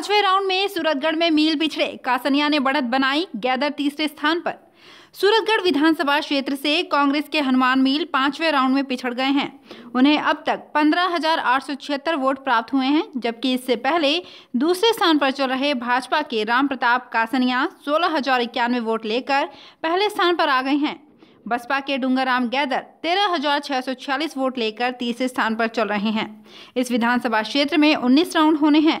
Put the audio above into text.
पांचवें राउंड में सूरतगढ़ में मील पिछड़े कासनिया ने बढ़त बनाई गैदर तीसरे स्थान पर सूरतगढ़ विधानसभा क्षेत्र से कांग्रेस के हनुमान मील पांचवें राउंड में पिछड़ गए हैं उन्हें अब तक पंद्रह वोट प्राप्त हुए हैं जबकि इससे पहले दूसरे स्थान पर चल रहे भाजपा के राम प्रताप कासनिया सोलह वोट लेकर पहले स्थान पर आ गए हैं बसपा के डूंगाराम गैदर छियालीस वोट लेकर तीसरे स्थान पर चल रहे हैं इस विधानसभा क्षेत्र में 19 राउंड होने हैं